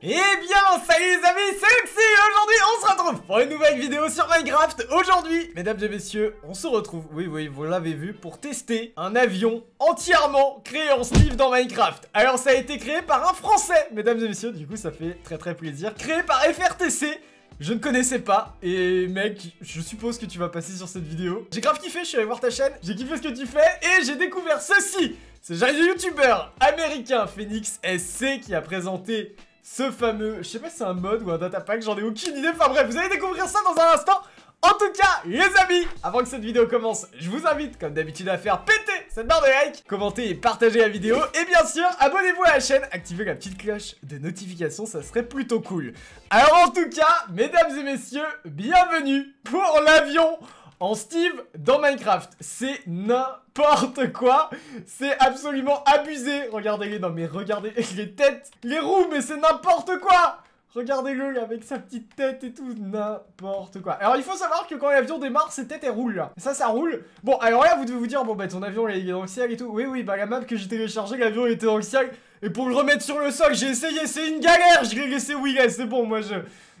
Et eh bien, salut les amis, c'est Aujourd'hui, on se retrouve pour une nouvelle vidéo sur Minecraft Aujourd'hui, mesdames et messieurs, on se retrouve, oui, oui, vous l'avez vu, pour tester un avion entièrement créé en Steve dans Minecraft Alors, ça a été créé par un Français, mesdames et messieurs, du coup, ça fait très très plaisir Créé par FRTC je ne connaissais pas et mec, je suppose que tu vas passer sur cette vidéo. J'ai grave kiffé, je suis allé voir ta chaîne, j'ai kiffé ce que tu fais et j'ai découvert ceci. C'est un youtubeur américain Phoenix SC qui a présenté ce fameux, je sais pas si c'est un mode ou un data pack, j'en ai aucune idée, enfin bref, vous allez découvrir ça dans un instant en tout cas, les amis, avant que cette vidéo commence, je vous invite, comme d'habitude, à faire péter cette barre de like, commenter et partager la vidéo, et bien sûr, abonnez-vous à la chaîne, activez la petite cloche de notification, ça serait plutôt cool. Alors en tout cas, mesdames et messieurs, bienvenue pour l'avion en Steve dans Minecraft. C'est n'importe quoi. C'est absolument abusé. Regardez-les. Non mais regardez les têtes. Les roues, mais c'est n'importe quoi. Regardez-le avec sa petite tête et tout, n'importe quoi. Alors il faut savoir que quand l'avion démarre, ses tête elles roulent là. Ça, ça roule. Bon, alors là vous devez vous dire, bon bah ton avion il est dans le ciel et tout. Oui, oui, bah la map que j'ai téléchargée, l'avion était dans le ciel. Et pour le remettre sur le sol, j'ai essayé, c'est une galère Je l'ai laissé, oui est, c'est bon, moi je...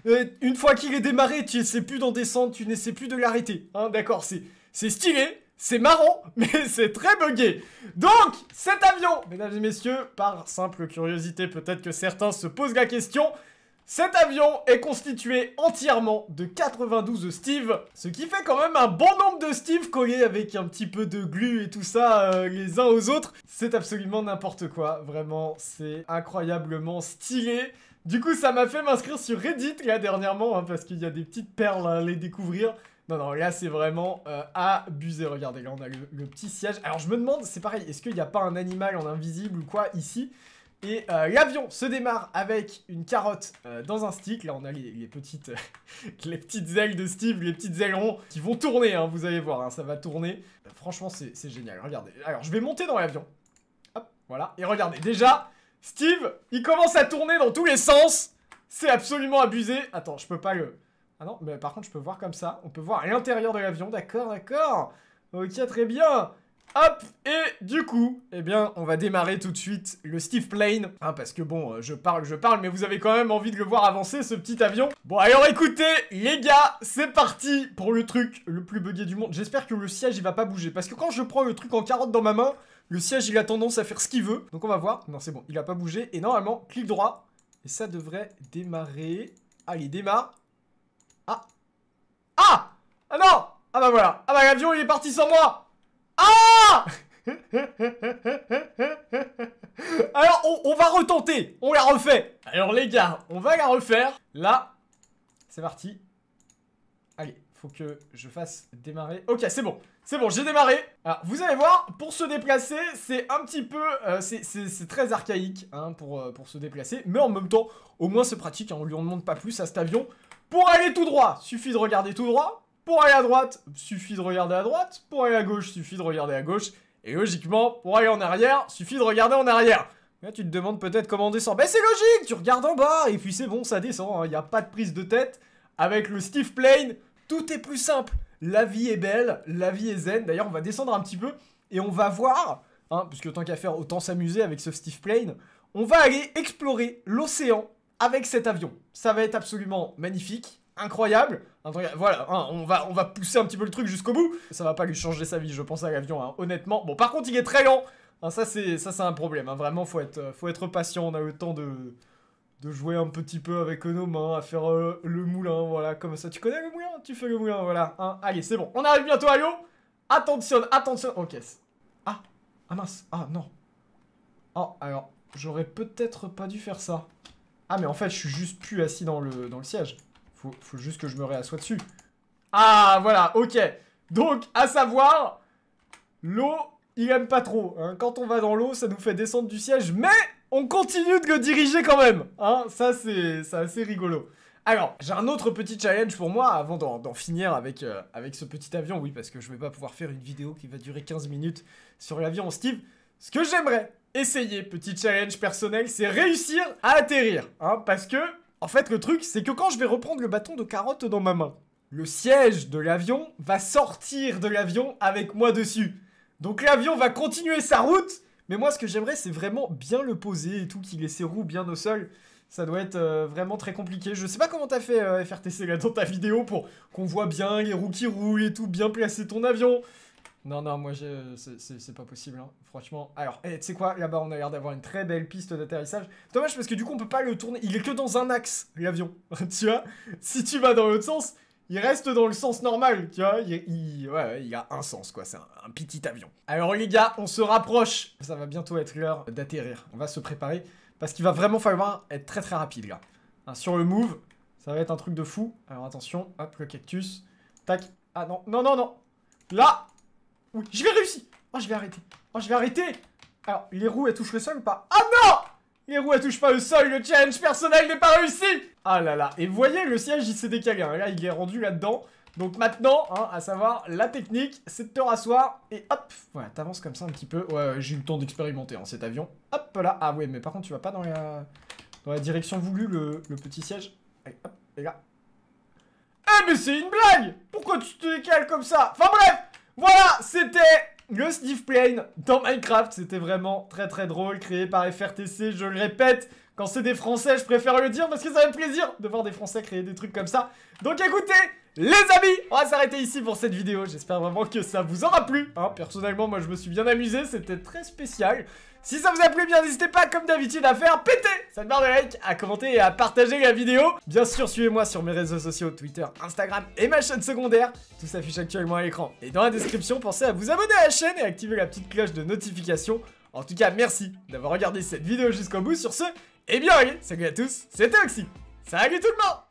Euh, une fois qu'il est démarré, tu essaies plus d'en descendre, tu n'essaies plus de l'arrêter. Hein, d'accord, c'est... C'est stylé, c'est marrant, mais c'est très buggé. Donc, cet avion, mesdames et messieurs, par simple curiosité, peut-être que certains se posent la question... Cet avion est constitué entièrement de 92 Steve, ce qui fait quand même un bon nombre de Steve collés avec un petit peu de glu et tout ça euh, les uns aux autres. C'est absolument n'importe quoi, vraiment, c'est incroyablement stylé. Du coup, ça m'a fait m'inscrire sur Reddit là dernièrement, hein, parce qu'il y a des petites perles à les découvrir. Non, non, là, c'est vraiment euh, abusé. Regardez, là, on a le, le, petit siège. Alors, je me demande, c'est pareil, est-ce qu'il n'y a pas un animal en invisible ou quoi ici et euh, l'avion se démarre avec une carotte euh, dans un stick. Là, on a les, petites, euh, les petites ailes de Steve, les petites ailerons qui vont tourner. Hein, vous allez voir, hein, ça va tourner. franchement, c'est génial. Regardez. Alors, je vais monter dans l'avion. Hop, voilà. Et regardez, déjà, Steve, il commence à tourner dans tous les sens. C'est absolument abusé. Attends, je peux pas le... Ah non, mais par contre, je peux voir comme ça. On peut voir l'intérieur de l'avion. D'accord, d'accord. Ok, très bien. Hop Et du coup, eh bien, on va démarrer tout de suite le Steve Plane. Hein, parce que bon, euh, je parle, je parle, mais vous avez quand même envie de le voir avancer, ce petit avion. Bon, alors écoutez, les gars, c'est parti pour le truc le plus buggé du monde. J'espère que le siège, il va pas bouger. Parce que quand je prends le truc en carotte dans ma main, le siège, il a tendance à faire ce qu'il veut. Donc on va voir. Non, c'est bon, il a pas bougé. Et normalement, clic droit. Et ça devrait démarrer. Allez, démarre. Ah Ah Ah non Ah bah voilà Ah bah l'avion, il est parti sans moi ah Alors, on, va retenter. On la refait. Alors, les gars, on va la refaire. Là, c'est parti. Allez, faut que je fasse démarrer. Ok, c'est bon. C'est bon, j'ai démarré. Alors, vous allez voir, pour se déplacer, c'est un petit peu... Euh, c'est très archaïque hein, pour, euh, pour se déplacer. Mais en même temps, au moins, c'est pratique. Hein. on lui en demande pas plus à cet avion. Pour aller tout droit, suffit de regarder tout droit. Pour aller à droite, suffit de regarder à droite. Pour aller à gauche, suffit de regarder à gauche. Et logiquement, pour aller en arrière, suffit de regarder en arrière. Là, tu te demandes peut-être comment on descend. Mais ben, c'est logique, tu regardes en bas et puis c'est bon, ça descend. Hein. Il n'y a pas de prise de tête. Avec le Steve Plane, tout est plus simple. La vie est belle, la vie est zen. D'ailleurs, on va descendre un petit peu et on va voir, hein, puisque tant qu'à faire, autant s'amuser avec ce Steve Plane. On va aller explorer l'océan avec cet avion. Ça va être absolument magnifique incroyable. Voilà, hein, on, va, on va pousser un petit peu le truc jusqu'au bout. Ça va pas lui changer sa vie, je pense, à l'avion, hein, honnêtement. Bon, par contre, il est très lent. Hein, ça, c'est ça c'est un problème. Vraiment, faut être, euh, faut être patient. On a le temps de, de jouer un petit peu avec nos mains, à faire euh, le moulin, voilà, comme ça. Tu connais le moulin Tu fais le moulin, voilà. Allez, c'est bon. On arrive bientôt à l'eau. Attention, attention. Ok. Ah, ah mince. Ah, non. Oh, alors, j'aurais peut-être pas dû faire ça. Ah, mais en fait, je suis juste plus assis dans le, dans le siège. Faut, juste que je me réassoie dessus. Ah, voilà, ok. Donc, à savoir, l'eau, il aime pas trop. Hein. Quand on va dans l'eau, ça nous fait descendre du siège, mais on continue de le diriger quand même. Hein. Ça, c'est assez rigolo. Alors, j'ai un autre petit challenge pour moi avant d'en finir euh, avec, ce petit avion. Oui, parce que je vais pas pouvoir faire une vidéo qui va durer 15 minutes sur l'avion Steve. Ce que j'aimerais essayer, petit challenge personnel, c'est réussir à atterrir. Hein, parce que en fait, le truc, c'est que quand je vais reprendre le bâton de carotte dans ma main, le siège de l'avion va sortir de l'avion avec moi dessus. Donc l'avion va continuer sa route, mais moi, ce que j'aimerais, c'est vraiment bien le poser et tout, qu'il ait ses roues bien au sol. Ça doit être euh, vraiment très compliqué. Je sais pas comment t'as fait, faire euh, FRTC, là, dans ta vidéo, pour qu'on voit bien les roues qui roulent et tout, bien placer ton avion. Non, non, moi, c'est pas possible, hein. franchement. Alors, eh, tu sais quoi, là-bas, on a l'air d'avoir une très belle piste d'atterrissage. Dommage, parce que du coup, on peut pas le tourner. Il est que dans un axe, l'avion, tu vois. Si tu vas dans l'autre sens, il reste dans le sens normal, tu vois. Il, il, ouais, a un sens, quoi. C'est un, petit avion. Alors, les gars, on se rapproche. Ça va bientôt être l'heure d'atterrir. On va se préparer parce qu'il va vraiment falloir être très très rapide, les gars hein, sur le move, ça va être un truc de fou. Alors, attention, hop, le cactus. Tac. Ah non, non, non, non. Là, oui, je vais réussir Oh, je vais arrêter Oh, je vais arrêter Alors, les roues, elles touchent le sol ou pas Ah non Les roues, elles touchent pas le sol Le challenge personnel n'est pas réussi Ah là là Et vous voyez, le siège, il s'est décalé. Hein. Là, il est rendu là-dedans. Donc maintenant, hein, à savoir, la technique, c'est de te rasseoir et hop Voilà, t'avances comme ça un petit peu. Ouais, j'ai eu le temps d'expérimenter en hein, cet avion. Hop là Ah ouais, mais par contre, tu vas pas dans la, dans la direction voulue, le, petit siège. Allez, hop, et là. Eh, mais c'est une blague Pourquoi tu te décales comme ça Enfin bref voilà, c'était le sniff plane dans Minecraft. C'était vraiment très très drôle, créé par FRTC, je le répète. Quand c'est des Français, je préfère le dire parce que ça fait plaisir de voir des Français créer des trucs comme ça. Donc écoutez, les amis, on va s'arrêter ici pour cette vidéo, j'espère vraiment que ça vous aura plu. Hein. personnellement, moi je me suis bien amusé, c'était très spécial. Si ça vous a plu, bien n'hésitez pas, comme d'habitude, à faire péter cette barre de like, à commenter et à partager la vidéo. Bien sûr, suivez-moi sur mes réseaux sociaux, Twitter, Instagram et ma chaîne secondaire. Tout s'affiche actuellement à l'écran. Et dans la description, pensez à vous abonner à la chaîne et activer la petite cloche de notification. En tout cas, merci d'avoir regardé cette vidéo jusqu'au bout. Sur ce, et eh bien allez, salut à tous, c'était Oxy. Salut tout le monde